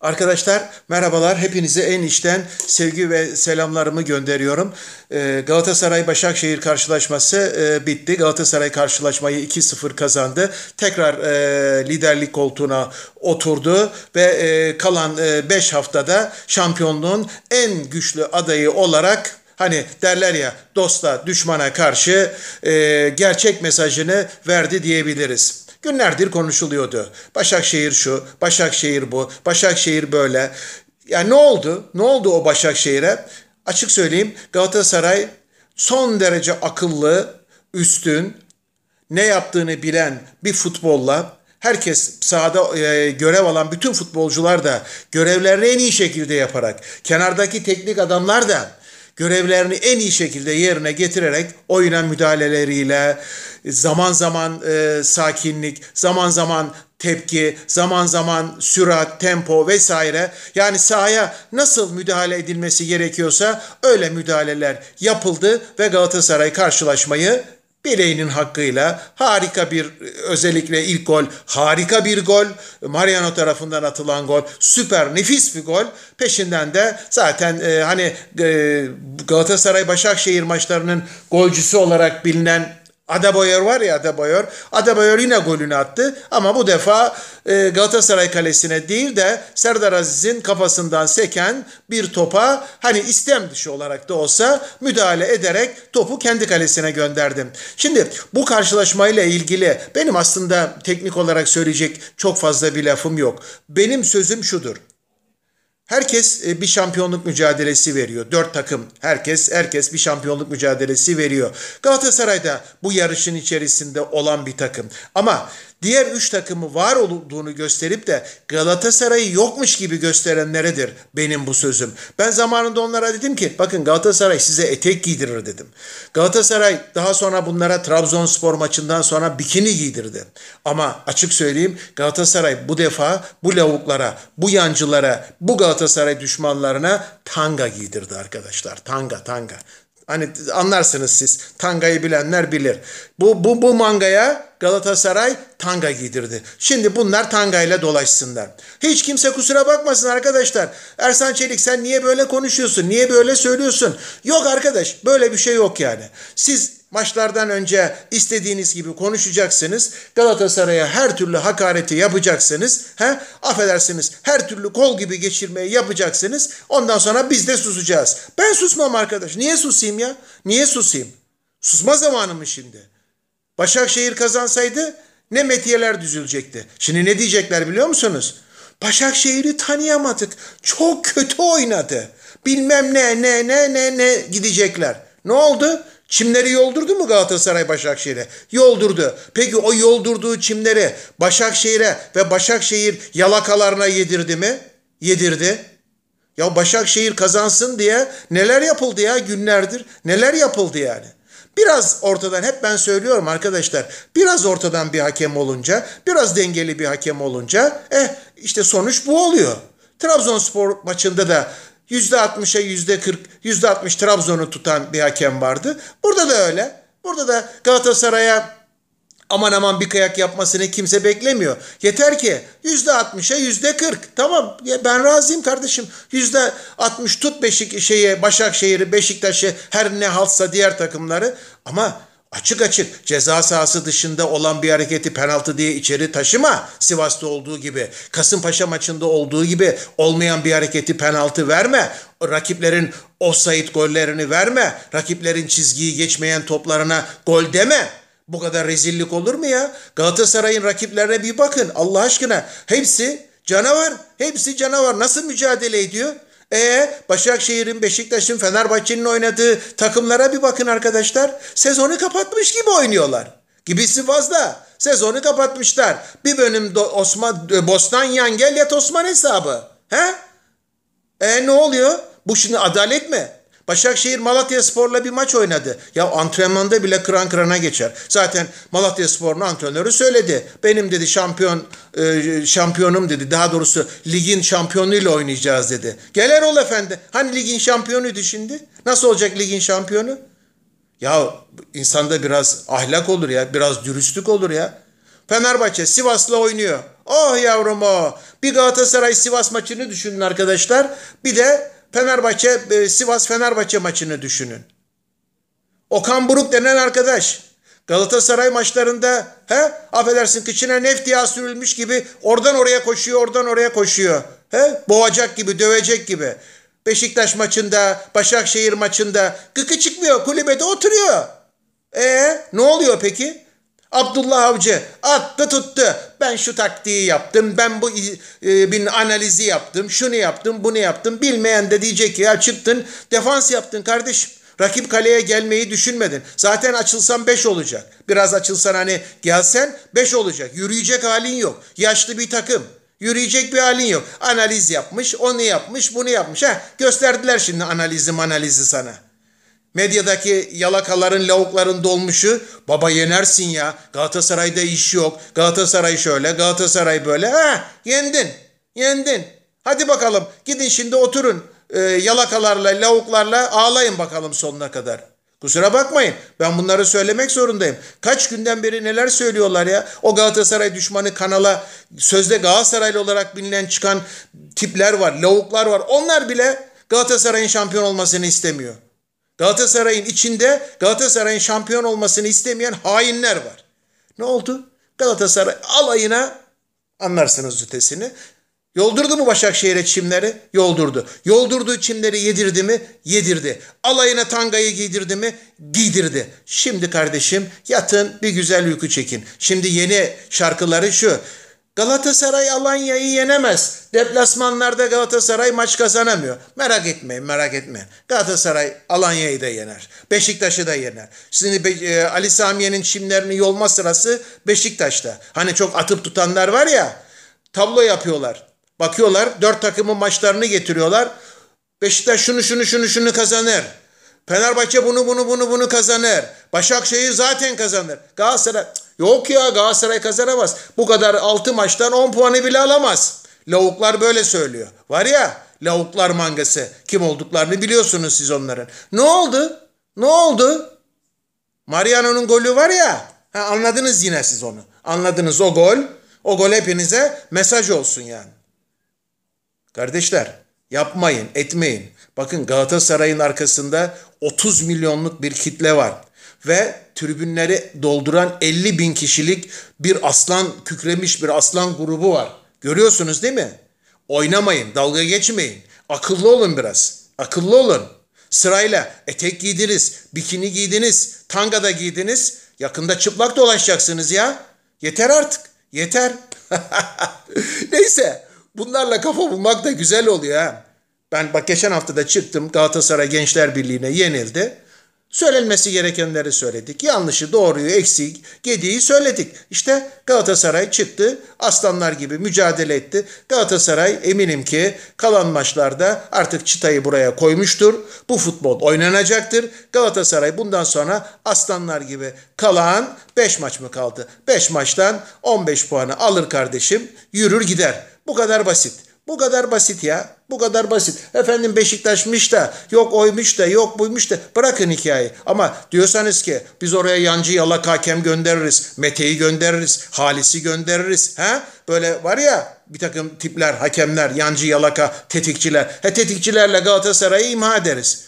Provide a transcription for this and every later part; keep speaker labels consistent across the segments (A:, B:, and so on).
A: Arkadaşlar merhabalar. Hepinize en içten sevgi ve selamlarımı gönderiyorum. Ee, Galatasaray Başakşehir karşılaşması e, bitti. Galatasaray karşılaşmayı 2-0 kazandı. Tekrar e, liderlik koltuğuna oturdu ve e, kalan 5 haftada şampiyonluğun en güçlü adayı olarak Hani derler ya dosta düşmana karşı e, gerçek mesajını verdi diyebiliriz günlerdir konuşuluyordu. Başakşehir şu, Başakşehir bu, Başakşehir böyle. Yani ne oldu? Ne oldu o Başakşehir'e? Açık söyleyeyim Galatasaray son derece akıllı, üstün, ne yaptığını bilen bir futbolla herkes sahada e, görev alan bütün futbolcular da görevlerini en iyi şekilde yaparak kenardaki teknik adamlar da görevlerini en iyi şekilde yerine getirerek oyuna müdahaleleriyle zaman zaman e, sakinlik, zaman zaman tepki, zaman zaman sürat, tempo vesaire. Yani sahaya nasıl müdahale edilmesi gerekiyorsa öyle müdahaleler yapıldı ve Galatasaray karşılaşmayı Bireyinin hakkıyla harika bir özellikle ilk gol harika bir gol. Mariano tarafından atılan gol süper nefis bir gol. Peşinden de zaten e, hani e, Galatasaray Başakşehir maçlarının golcüsü olarak bilinen Adebayor var ya Adebayor. Adebayor yine golünü attı ama bu defa e, Galatasaray kalesine değil de Serdar Aziz'in kafasından seken bir topa hani istem dışı olarak da olsa müdahale ederek topu kendi kalesine gönderdim. Şimdi bu karşılaşmayla ilgili benim aslında teknik olarak söyleyecek çok fazla bir lafım yok. Benim sözüm şudur. Herkes e, bir şampiyonluk mücadelesi veriyor. Dört takım herkes herkes bir şampiyonluk mücadelesi veriyor. Galatasaray da bu yarışın içerisinde olan bir takım. Ama diğer üç takımı var olduğunu gösterip de Galatasaray'ı yokmuş gibi gösterenleredir benim bu sözüm. Ben zamanında onlara dedim ki bakın Galatasaray size etek giydirir dedim. Galatasaray daha sonra bunlara Trabzonspor maçından sonra bikini giydirdi. Ama açık söyleyeyim Galatasaray bu defa bu lavuklara, bu yancılara, bu Galatasaray düşmanlarına tanga giydirdi arkadaşlar. Tanga tanga. Hani anlarsınız siz. Tangayı bilenler bilir. Bu, bu, bu mangaya Galatasaray tanga giydirdi. Şimdi bunlar tangayla dolaşsınlar. Hiç kimse kusura bakmasın arkadaşlar. Ersan Çelik sen niye böyle konuşuyorsun? Niye böyle söylüyorsun? Yok arkadaş böyle bir şey yok yani. Siz Maçlardan önce istediğiniz gibi konuşacaksınız. Galatasaray'a her türlü hakareti yapacaksınız. He? Affedersiniz her türlü kol gibi geçirmeyi yapacaksınız. Ondan sonra biz de susacağız. Ben susmam arkadaş. Niye susayım ya? Niye susayım? Susma zamanı mı şimdi? Başakşehir kazansaydı ne metiyeler düzülecekti. Şimdi ne diyecekler biliyor musunuz? Başakşehir'i tanıyamadık. Çok kötü oynadı. Bilmem ne ne ne ne ne gidecekler. Ne oldu? Çimleri yoldurdu mu Galatasaray Başakşehir'e? Yoldurdu. Peki o yoldurduğu çimleri Başakşehir'e ve Başakşehir yalakalarına yedirdi mi? Yedirdi. Ya Başakşehir kazansın diye neler yapıldı ya günlerdir? Neler yapıldı yani? Biraz ortadan hep ben söylüyorum arkadaşlar. Biraz ortadan bir hakem olunca, biraz dengeli bir hakem olunca eh işte sonuç bu oluyor. Trabzonspor maçında da %60'a %40, %60 Trabzon'u tutan bir hakem vardı. Burada da öyle. Burada da Galatasaray'a aman aman bir kayak yapmasını kimse beklemiyor. Yeter ki yüzde %60'a yüzde %40. Tamam ben razıyım kardeşim. Yüzde %60 tut Beşik, şeye, Başakşehir'i, Beşiktaş'ı her ne halsa diğer takımları. Ama Açık açık ceza sahası dışında olan bir hareketi penaltı diye içeri taşıma. Sivas'ta olduğu gibi, Kasımpaşa maçında olduğu gibi olmayan bir hareketi penaltı verme. Rakiplerin offside gollerini verme. Rakiplerin çizgiyi geçmeyen toplarına gol deme. Bu kadar rezillik olur mu ya? Galatasaray'ın rakiplerine bir bakın Allah aşkına. Hepsi canavar. Hepsi canavar. Nasıl mücadele ediyor? E Başakşehir'in, Beşiktaş'ın, Fenerbahçe'nin oynadığı takımlara bir bakın arkadaşlar. Sezonu kapatmış gibi oynuyorlar. Gibisi fazla. Sezonu kapatmışlar. Bir bölüm do- Osman, e, Bostan Yangel yat Osman hesabı. He? E ne oluyor? Bu şimdi adalet mi? Başakşehir Malatya Spor'la bir maç oynadı. Ya antrenmanda bile kıran kırana geçer. Zaten Malatya Spor'un antrenörü söyledi. Benim dedi şampiyon e, şampiyonum dedi. Daha doğrusu ligin şampiyonuyla oynayacağız dedi. Geler ol Efendi. Hani ligin şampiyonuydu şimdi? Nasıl olacak ligin şampiyonu? Ya insanda biraz ahlak olur ya. Biraz dürüstlük olur ya. Fenerbahçe Sivas'la oynuyor. Oh yavrum o. Oh. Bir Galatasaray Sivas maçını düşünün arkadaşlar. Bir de Fenerbahçe e, Sivas Fenerbahçe maçını düşünün. Okan Buruk denen arkadaş Galatasaray maçlarında he affedersin kıçına neft sürülmüş gibi oradan oraya koşuyor, oradan oraya koşuyor. He boğacak gibi, dövecek gibi. Beşiktaş maçında, Başakşehir maçında gıkı çıkmıyor, kulübede oturuyor. E ne oluyor peki? Abdullah Avcı attı tuttu. Ben şu taktiği yaptım. Ben bu e, bin analizi yaptım. Şunu yaptım, bunu yaptım. Bilmeyen de diyecek ki ya çıktın defans yaptın kardeşim. Rakip kaleye gelmeyi düşünmedin. Zaten açılsan 5 olacak. Biraz açılsan hani gelsen 5 olacak. Yürüyecek halin yok. Yaşlı bir takım. Yürüyecek bir halin yok. Analiz yapmış, onu yapmış, bunu yapmış. Heh, gösterdiler şimdi analizi analizi sana. Medyadaki yalakaların, lavukların dolmuşu baba yenersin ya. Galatasaray'da iş yok. Galatasaray şöyle, Galatasaray böyle. Ha, yendin, yendin. Hadi bakalım gidin şimdi oturun. E, yalakalarla, lavuklarla ağlayın bakalım sonuna kadar. Kusura bakmayın. Ben bunları söylemek zorundayım. Kaç günden beri neler söylüyorlar ya. O Galatasaray düşmanı kanala sözde Galatasaraylı olarak bilinen çıkan tipler var, lavuklar var. Onlar bile Galatasaray'ın şampiyon olmasını istemiyor. Galatasaray'ın içinde Galatasaray'ın şampiyon olmasını istemeyen hainler var. Ne oldu? Galatasaray alayına anlarsınız ötesini. Yoldurdu mu Başakşehir'e çimleri? Yoldurdu. Yoldurduğu çimleri yedirdi mi? Yedirdi. Alayına tangayı giydirdi mi? Giydirdi. Şimdi kardeşim yatın bir güzel uyku çekin. Şimdi yeni şarkıları şu. Galatasaray Alanya'yı yenemez. Deplasmanlarda Galatasaray maç kazanamıyor. Merak etmeyin, merak etmeyin. Galatasaray Alanya'yı da yener. Beşiktaş'ı da yener. Şimdi e, Ali Samiye'nin çimlerini yolma sırası Beşiktaş'ta. Hani çok atıp tutanlar var ya, tablo yapıyorlar. Bakıyorlar, dört takımın maçlarını getiriyorlar. Beşiktaş şunu şunu şunu şunu kazanır. Fenerbahçe bunu bunu bunu bunu kazanır. Başakşehir zaten kazanır. Galatasaray... Cık. Yok ya Galatasaray kazanamaz. Bu kadar 6 maçtan 10 puanı bile alamaz. Lavuklar böyle söylüyor. Var ya lavuklar mangası. Kim olduklarını biliyorsunuz siz onların. Ne oldu? Ne oldu? Mariano'nun golü var ya. Ha, anladınız yine siz onu. Anladınız o gol. O gol hepinize mesaj olsun yani. Kardeşler yapmayın, etmeyin. Bakın Galatasaray'ın arkasında 30 milyonluk bir kitle var ve tribünleri dolduran 50 bin kişilik bir aslan kükremiş bir aslan grubu var. Görüyorsunuz değil mi? Oynamayın, dalga geçmeyin. Akıllı olun biraz. Akıllı olun. Sırayla etek giydiniz, bikini giydiniz, tanga da giydiniz. Yakında çıplak dolaşacaksınız ya. Yeter artık. Yeter. Neyse bunlarla kafa bulmak da güzel oluyor ha. Ben bak geçen hafta da çıktım Galatasaray Gençler Birliği'ne yenildi. Söylenmesi gerekenleri söyledik. Yanlışı, doğruyu, eksiği, gediği söyledik. İşte Galatasaray çıktı. Aslanlar gibi mücadele etti. Galatasaray eminim ki kalan maçlarda artık çıtayı buraya koymuştur. Bu futbol oynanacaktır. Galatasaray bundan sonra aslanlar gibi kalan 5 maç mı kaldı? 5 maçtan 15 puanı alır kardeşim. Yürür gider. Bu kadar basit. Bu kadar basit ya. Bu kadar basit. Efendim Beşiktaşmış da, yok oymuş da, yok buymuş da. Bırakın hikayeyi. Ama diyorsanız ki biz oraya yancı yalak hakem göndeririz. Mete'yi göndeririz. Halis'i göndeririz. Ha? Böyle var ya bir takım tipler, hakemler, yancı yalaka, tetikçiler. He tetikçilerle Galatasaray'ı imha ederiz.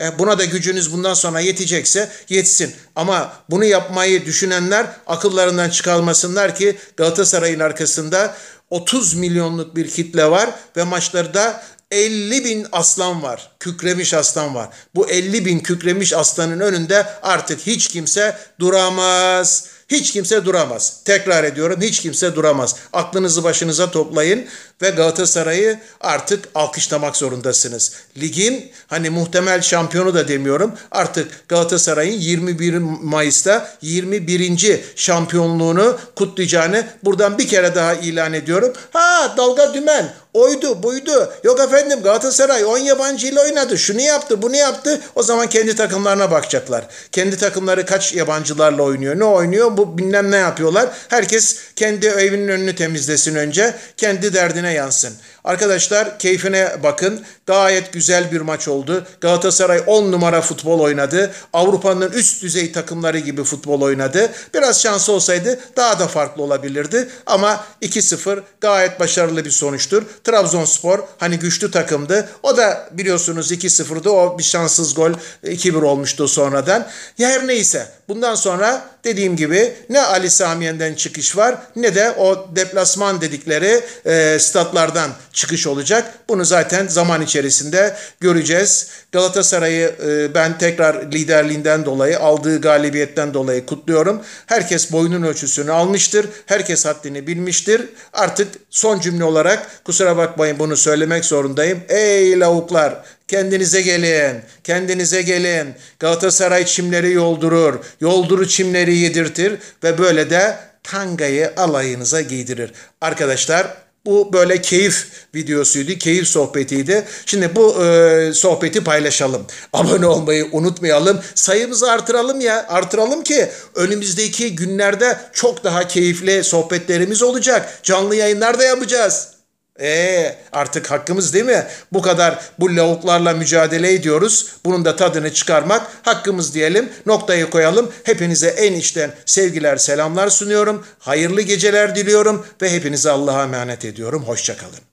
A: E buna da gücünüz bundan sonra yetecekse yetsin. Ama bunu yapmayı düşünenler akıllarından çıkarmasınlar ki Galatasaray'ın arkasında 30 milyonluk bir kitle var ve maçlarda 50 bin aslan var. Kükremiş aslan var. Bu 50 bin kükremiş aslanın önünde artık hiç kimse duramaz. Hiç kimse duramaz. Tekrar ediyorum hiç kimse duramaz. Aklınızı başınıza toplayın ve Galatasaray'ı artık alkışlamak zorundasınız. Ligin hani muhtemel şampiyonu da demiyorum artık Galatasaray'ın 21 Mayıs'ta 21. şampiyonluğunu kutlayacağını buradan bir kere daha ilan ediyorum. Ha dalga dümen oydu buydu yok efendim Galatasaray 10 yabancıyla oynadı şunu yaptı bunu yaptı o zaman kendi takımlarına bakacaklar. Kendi takımları kaç yabancılarla oynuyor ne oynuyor bu bilmem ne yapıyorlar. Herkes kendi evinin önünü temizlesin önce kendi derdine güne yansın. Arkadaşlar keyfine bakın. Gayet güzel bir maç oldu. Galatasaray 10 numara futbol oynadı. Avrupa'nın üst düzey takımları gibi futbol oynadı. Biraz şansı olsaydı daha da farklı olabilirdi. Ama 2-0 gayet başarılı bir sonuçtur. Trabzonspor hani güçlü takımdı. O da biliyorsunuz 2-0'dı. O bir şanssız gol 2-1 olmuştu sonradan. Ya her neyse bundan sonra dediğim gibi ne Ali Sami'nden çıkış var ne de o deplasman dedikleri e, statlardan çıkış olacak. Bunu zaten zaman içerisinde göreceğiz. Galatasaray'ı e, ben tekrar liderliğinden dolayı, aldığı galibiyetten dolayı kutluyorum. Herkes boyunun ölçüsünü almıştır. Herkes haddini bilmiştir. Artık son cümle olarak kusura bakmayın bunu söylemek zorundayım. Ey lavuklar Kendinize gelin, kendinize gelin. Galatasaray çimleri yoldurur, yolduru çimleri yedirtir ve böyle de tangayı alayınıza giydirir. Arkadaşlar bu böyle keyif videosuydu, keyif sohbetiydi. Şimdi bu e, sohbeti paylaşalım. Abone olmayı unutmayalım. Sayımızı artıralım ya, artıralım ki önümüzdeki günlerde çok daha keyifli sohbetlerimiz olacak. Canlı yayınlar da yapacağız. Ee artık hakkımız değil mi? Bu kadar bu lavuklarla mücadele ediyoruz. Bunun da tadını çıkarmak hakkımız diyelim. Noktayı koyalım. Hepinize en içten sevgiler, selamlar sunuyorum. Hayırlı geceler diliyorum ve hepinize Allah'a emanet ediyorum. Hoşçakalın.